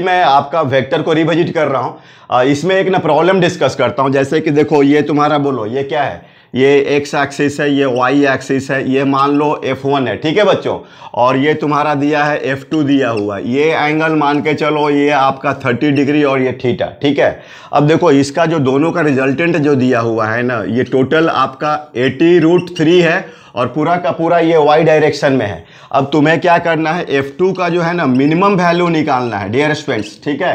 मैं आपका वेक्टर को रिविजिट कर रहा हूँ इसमें एक ना प्रॉब्लम डिस्कस करता हूँ जैसे कि देखो ये तुम्हारा बोलो ये क्या है ये एक्स एक्सिस है ये वाई एक्सिस है ये मान लो एफ वन है ठीक है बच्चों और ये तुम्हारा दिया है एफ टू दिया हुआ है ये एंगल मान के चलो ये आपका थर्टी डिग्री और ये थीटा ठीक है अब देखो इसका जो दोनों का रिजल्टेंट जो दिया हुआ है ना ये टोटल आपका एटी रूट थ्री है और पूरा का पूरा ये वाई डायरेक्शन में है अब तुम्हें क्या करना है एफ़ टू का जो है ना मिनिमम वैल्यू निकालना है डियर स्टूडेंट्स ठीक है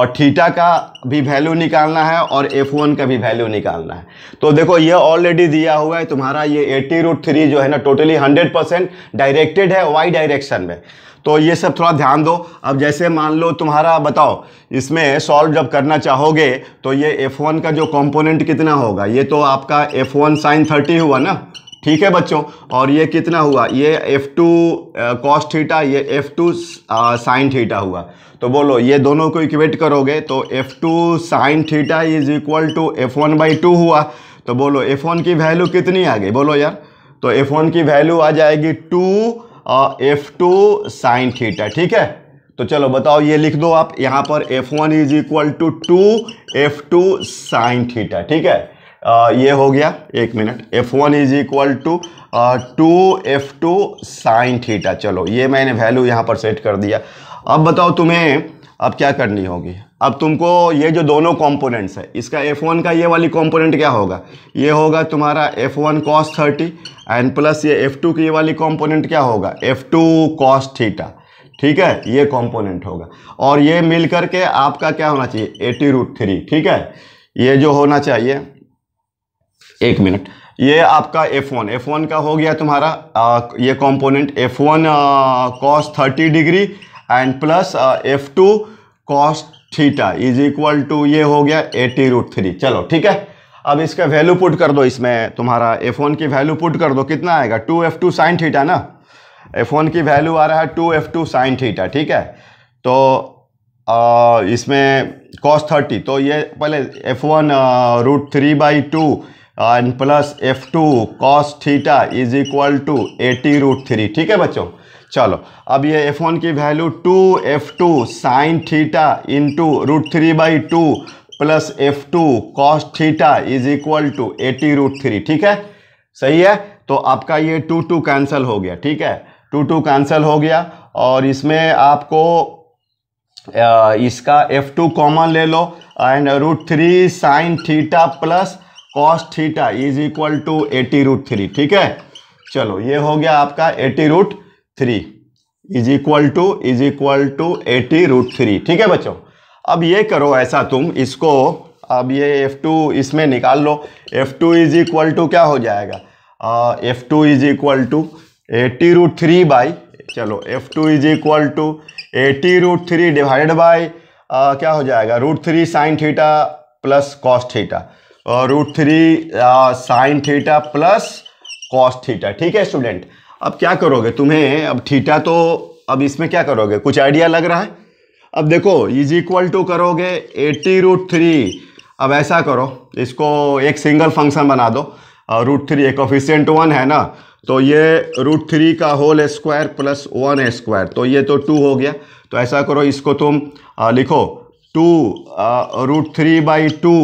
और थीटा का भी वैल्यू निकालना है और एफ वन का भी वैल्यू निकालना है तो देखो ये ऑलरेडी दिया हुआ है तुम्हारा ये एटी रूट थ्री जो है ना टोटली हंड्रेड परसेंट डायरेक्टेड है वाई डायरेक्शन में तो ये सब थोड़ा ध्यान दो अब जैसे मान लो तुम्हारा बताओ इसमें सॉल्व जब करना चाहोगे तो ये वन का जो कॉम्पोनेंट कितना होगा ये तो आपका एफ वन साइन थर्टी हुआ ना ठीक है बच्चों और ये कितना हुआ ये F2 टू कॉस थीटा ये F2 टू साइन थीटा हुआ तो बोलो ये दोनों को इक्वेट करोगे तो F2 two sine theta is equal to F1 one by two हुआ तो बोलो F1 की वैल्यू कितनी आ गई बोलो यार तो F1 की वैल्यू आ जाएगी two F two sine theta ठीक है तो चलो बताओ ये लिख दो आप यहाँ पर F1 one is equal to two F two sine theta ठीक है ये हो गया एक minute F one is equal to two F two sine theta चलो ये मैंने वैल्यू यहाँ पर सेट कर दिया अब बताओ तुम्हें अब क्या करनी होगी अब तुमको ये जो दोनों कंपोनेंट्स है इसका एफ वन का ये वाली कंपोनेंट क्या होगा ये होगा तुम्हारा F one cos thirty and plus ये एफ टू की ये वाली कंपोनेंट क्या होगा एफ़ टू कॉस थीटा ठीक है ये कंपोनेंट होगा और ये मिल के आपका क्या होना चाहिए एटी रूट थ्री ठीक है ये जो होना चाहिए एक मिनट ये आपका F1 F1 का हो गया तुम्हारा आ, ये component F1 cos thirty degree and plus F two cos theta is equal to ये हो गया एटी रूट थ्री चलो ठीक है अब इसका वैल्यू पुट कर दो इसमें तुम्हारा F1 की वैल्यू पुट कर दो कितना आएगा two F two sine theta ना F1 की वैल्यू आ रहा है two F two sine theta ठीक है तो आ, इसमें कॉस थर्टी तो ये पहले F1 one root three by two and plus F two cos theta is equal to eighty root three ठीक है बच्चों चलो अब ये एफ वन की value two F two sine theta into root three by two plus F two cos theta is equal to eighty root three ठीक है सही है तो आपका ये टू टू कैंसिल हो गया ठीक है टू टू कैंसिल हो गया और इसमें आपको इसका एफ टू कॉमन ले लो and root three sine theta plus cos theta is equal to eighty root three ठीक है चलो ये हो गया आपका eighty root three is equal to is equal to eighty root three ठीक है बच्चों अब ये करो ऐसा तुम इसको अब ये F2 इसमें निकाल लो F2 two is equal to क्या हो जाएगा F2 two is equal to eighty root three by चलो F2 two is equal to eighty root three divide by क्या हो जाएगा root three sine theta plus cos theta root three sine theta plus cos theta ठीक है student अब क्या करोगे तुम्हें अब थीटा तो अब इसमें क्या करोगे कुछ आइडिया लग रहा है अब देखो इज इक्वल टू करोगे एट्टी रूट थ्री अब ऐसा करो इसको एक सिंगल फंक्शन बना दो रूट थ्री एक ऑफिशियंट वन है ना तो ये रूट थ्री का whole square plus one square तो ये तो टू हो गया तो ऐसा करो इसको तुम आ, लिखो two root three by two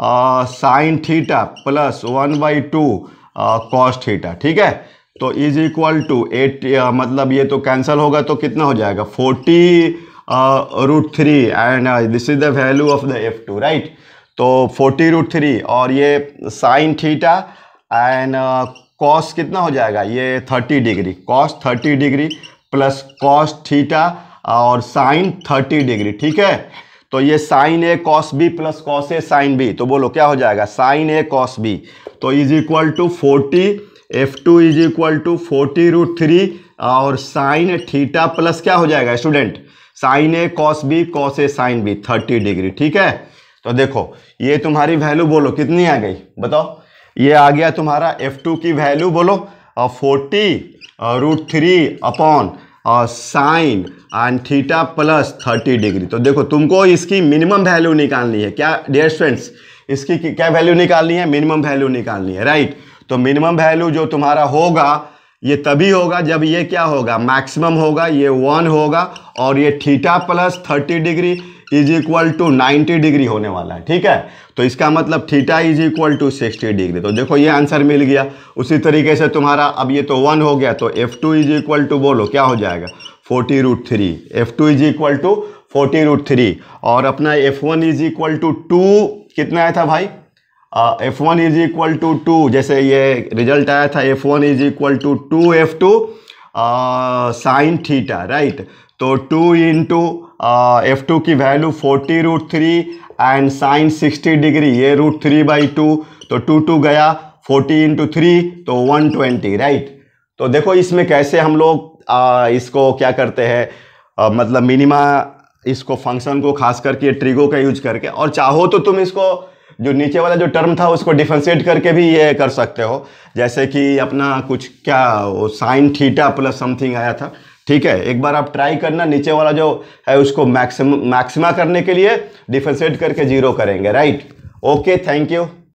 sine theta plus one by two cos theta ठीक है तो इज इक्वल टू एट मतलब ये तो कैंसिल होगा तो कितना हो जाएगा forty root three and this is the value of the F two right तो फोर्टी रूट थ्री और ये साइन थीटा एंड कॉस कितना हो जाएगा ये thirty degree cos thirty degree plus cos theta और साइन थर्टी डिग्री ठीक है तो ये sine A cos B plus cos A sine B तो बोलो क्या हो जाएगा साइन ए कॉस बी तो is equal to forty F two is equal to forty root three और साइन थीटा प्लस क्या हो जाएगा student sine A cos B cos A sine B thirty degree ठीक है तो देखो ये तुम्हारी वैल्यू बोलो कितनी आ गई बताओ ये आ गया तुम्हारा एफ टू की वैल्यू बोलो फोर्टी रूट थ्री अपॉन और sine and theta plus thirty degree तो देखो तुमको इसकी मिनिमम वैल्यू निकालनी है क्या डियर स्टूडेंट्स इसकी क्या वैल्यू निकालनी है मिनिमम वैल्यू निकालनी है राइट तो मिनिमम वैल्यू जो तुम्हारा होगा ये तभी होगा जब ये क्या होगा मैक्सिमम होगा ये वन होगा और ये theta plus thirty degree is equal to 90 degree होने वाला है ठीक है तो इसका मतलब theta is equal to 60 degree तो देखो ये आंसर मिल गया उसी तरीके से तुम्हारा अब ये तो वन हो गया तो F two is equal to बोलो क्या हो जाएगा forty root three F two is equal to forty root three और अपना F one is equal to two कितना आया था भाई F one is equal to two जैसे ये रिजल्ट आया था F one is equal to two F two sine theta right तो टू इंटू एफ टू की value forty root three and sine sixty degree ये रूट थ्री बाई टू तो two two गया forty into three तो one twenty right तो देखो इसमें कैसे हम लोग आ, uh, इसको क्या करते हैं uh, मतलब मिनिमा इसको फंक्शन को खास करके ट्रिगो का यूज करके और चाहो तो तुम इसको जो नीचे वाला जो टर्म था उसको डिफ्रेंशिएट करके भी ये कर सकते हो जैसे कि अपना कुछ क्या साइन थीटा प्लस समथिंग आया था ठीक है एक बार आप ट्राई करना नीचे वाला जो है उसको मैक्सिम मैक्सिमा करने के लिए डिफेंसिएट करके जीरो करेंगे राइट ओके थैंक यू